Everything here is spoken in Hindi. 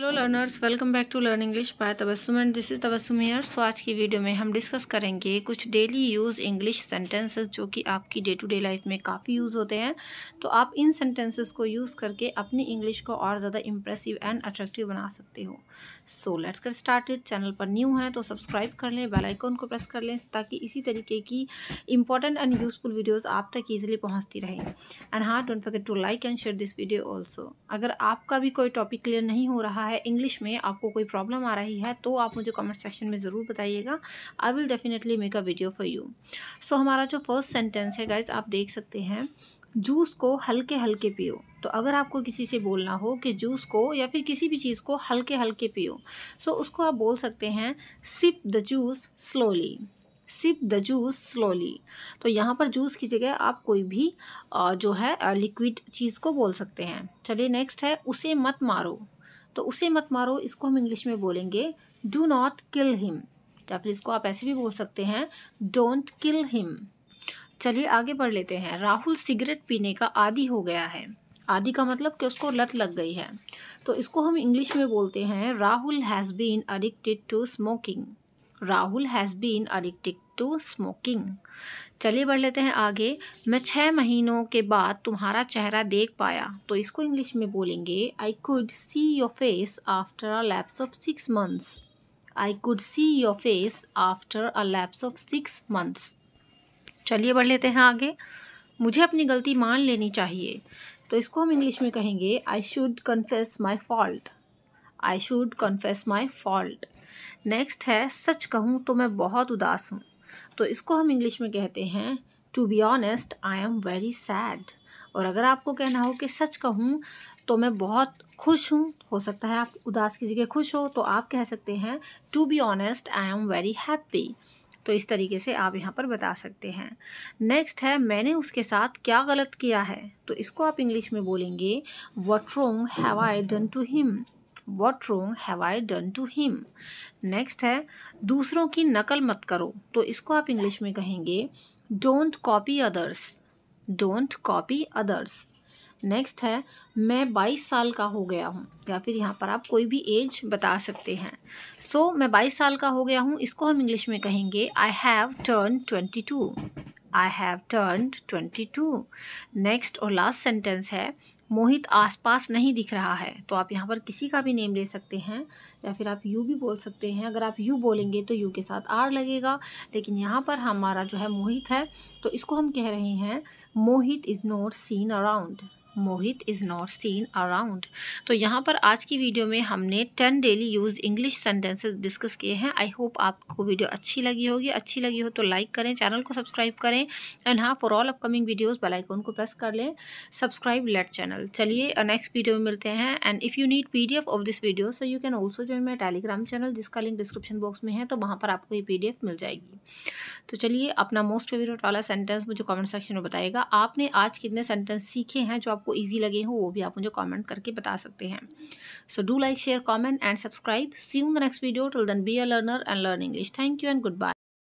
hello learners welcome back to learn English by Tabassum and this is Tabassum here so आज की वीडियो में हम डिस्कस करेंगे कुछ डेली यूज़ इंग्लिश सेंटेंसेस जो कि आपकी डे टू डे लाइफ में काफ़ी यूज़ होते हैं तो आप इन सेंटेंसेस को यूज़ करके अपनी इंग्लिश को और ज़्यादा इंप्रेसिव एंड अट्रैक्टिव बना सकते हो so let's get started channel पर न्यू हैं तो सब्सक्राइब कर लें बेलाइकॉन को प्रेस कर लें ताकि इसी तरीके की इंपॉर्टेंट एंड यूज़फुल वीडियोज़ आप तक ईजिली पहुँचती रहें एंड हाँ don't forget to like and share this video also अगर आपका भी कोई टॉपिक क्लियर नहीं हो रहा है इंग्लिश में आपको कोई प्रॉब्लम आ रही है तो आप मुझे कमेंट सेक्शन में ज़रूर बताइएगा I will definitely make a video for you so हमारा जो फर्स्ट सेंटेंस है गाइज आप देख सकते हैं जूस को हल्के हल्के पियो तो अगर आपको किसी से बोलना हो कि जूस को या फिर किसी भी चीज़ को हल्के हल्के पियो सो so, उसको आप बोल सकते हैं sip the juice slowly sip the juice slowly तो यहाँ पर जूस की जगह आप कोई भी जो है लिक्विड चीज़ को बोल सकते हैं चलिए नेक्स्ट है उसे मत मारो तो उसे मत मारो इसको हम इंग्लिश में बोलेंगे डू नॉट किल हिम या फिर इसको आप ऐसे भी बोल सकते हैं डोंट किल हिम चलिए आगे बढ़ लेते हैं राहुल सिगरेट पीने का आदि हो गया है आदि का मतलब कि उसको लत लग गई है तो इसको हम इंग्लिश में बोलते हैं Rahul has been addicted to smoking Rahul has been addicted to smoking चलिए बढ़ लेते हैं आगे मैं छः महीनों के बाद तुम्हारा चेहरा देख पाया तो इसको इंग्लिश में बोलेंगे I could see your face after a lapse of six months I could see your face after a lapse of six months चलिए बढ़ लेते हैं आगे मुझे अपनी गलती मान लेनी चाहिए तो इसको हम इंग्लिश में कहेंगे I should confess my fault I should confess my fault next है सच कहूँ तो मैं बहुत उदास हूँ तो इसको हम इंग्लिश में कहते हैं to be honest I am very sad और अगर आपको कहना हो कि सच कहूँ तो मैं बहुत खुश हूँ हो सकता है आप उदास की जगह खुश हो तो आप कह सकते हैं to be honest I am very happy तो इस तरीके से आप यहाँ पर बता सकते हैं नेक्स्ट है मैंने उसके साथ क्या गलत किया है तो इसको आप इंग्लिश में बोलेंगे what wrong have I done to him what wrong have I done to him next है दूसरों की नकल मत करो तो इसको आप इंग्लिश में कहेंगे don't copy others don't copy others next है मैं बाईस साल का हो गया हूँ या फिर यहाँ पर आप कोई भी एज बता सकते हैं सो so, मैं बाईस साल का हो गया हूँ इसको हम इंग्लिश में कहेंगे I have turn twenty two I have turn twenty two next और लास्ट सेंटेंस है मोहित आसपास नहीं दिख रहा है तो आप यहाँ पर किसी का भी नेम ले सकते हैं या फिर आप यू भी बोल सकते हैं अगर आप यू बोलेंगे तो यू के साथ आर लगेगा लेकिन यहाँ पर हमारा जो है मोहित है तो इसको हम कह रहे हैं Mohit is not seen around Mohit is not seen around तो यहाँ पर आज की वीडियो में हमने ten daily use English sentences discuss किए हैं आई होप आपको वीडियो अच्छी लगी होगी अच्छी लगी हो तो लाइक करें चैनल को सब्सक्राइब करें एंड हाँ for all upcoming videos bell icon को प्रेस कर लें सब्सक्राइब लेट चैनल चलिए नेक्स्ट uh, वीडियो में मिलते हैं and if you need P D of this video so you can also join my Telegram channel जिसका लिंक डिस्क्रिप्शन बॉक्स में है तो वहाँ पर आपको ये पी डी एफ मिल जाएगी तो चलिए अपना मोस्ट फेवरेट वाला सेंटेंस मुझे कमेंट सेक्शन में बताएगा आपने आज कितने सेंटेंस सीखे हैं जो आप आपको ईजी लगे हो वो भी आप मुझे कॉमेंट करके बता सकते हैं so do like share comment and subscribe see you the next video till then be a learner and learn English thank you and good bye